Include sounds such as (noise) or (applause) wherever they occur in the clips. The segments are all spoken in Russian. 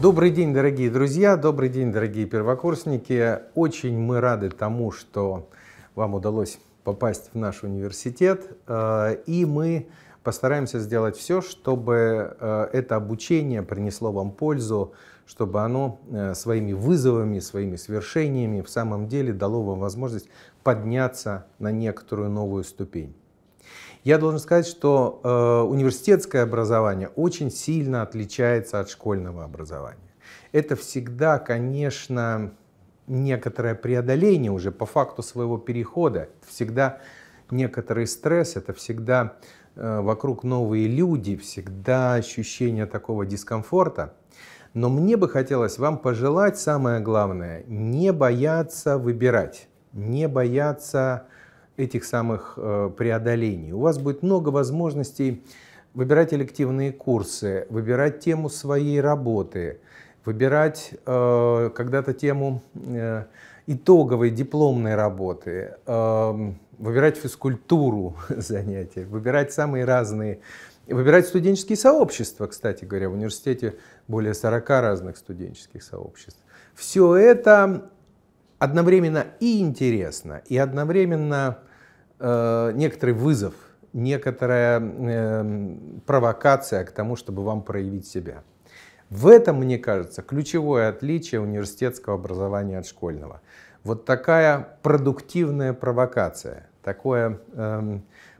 Добрый день, дорогие друзья, добрый день, дорогие первокурсники. Очень мы рады тому, что вам удалось попасть в наш университет, э, и мы постараемся сделать все, чтобы э, это обучение принесло вам пользу, чтобы оно э, своими вызовами, своими свершениями в самом деле дало вам возможность подняться на некоторую новую ступень. Я должен сказать, что э, университетское образование очень сильно отличается от школьного образования. Это всегда, конечно, некоторое преодоление уже по факту своего перехода. Это всегда некоторый стресс, это всегда э, вокруг новые люди, всегда ощущение такого дискомфорта. Но мне бы хотелось вам пожелать самое главное, не бояться выбирать, не бояться этих самых э, преодолений. У вас будет много возможностей выбирать элективные курсы, выбирать тему своей работы, выбирать э, когда-то тему э, итоговой дипломной работы, выбирать физкультуру (laughs) занятия, выбирать самые разные, выбирать студенческие сообщества, кстати говоря, в университете более 40 разных студенческих сообществ. Все это одновременно и интересно, и одновременно Э, некоторый вызов, некоторая э, провокация к тому, чтобы вам проявить себя. В этом, мне кажется, ключевое отличие университетского образования от школьного. Вот такая продуктивная провокация, такое э,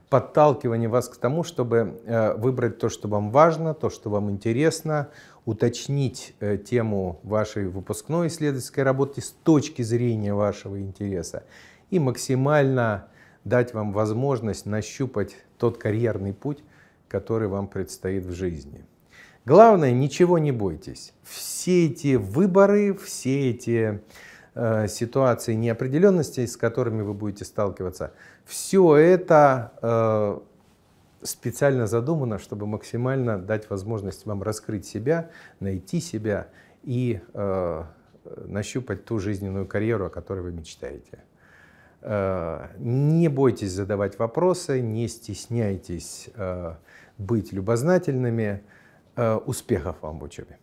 подталкивание вас к тому, чтобы э, выбрать то, что вам важно, то, что вам интересно, уточнить э, тему вашей выпускной исследовательской работы с точки зрения вашего интереса и максимально дать вам возможность нащупать тот карьерный путь, который вам предстоит в жизни. Главное, ничего не бойтесь. Все эти выборы, все эти э, ситуации неопределенности, с которыми вы будете сталкиваться, все это э, специально задумано, чтобы максимально дать возможность вам раскрыть себя, найти себя и э, нащупать ту жизненную карьеру, о которой вы мечтаете. Э, не бойтесь задавать вопросы, не стесняйтесь э, быть любознательными. Э, успехов вам в учебе!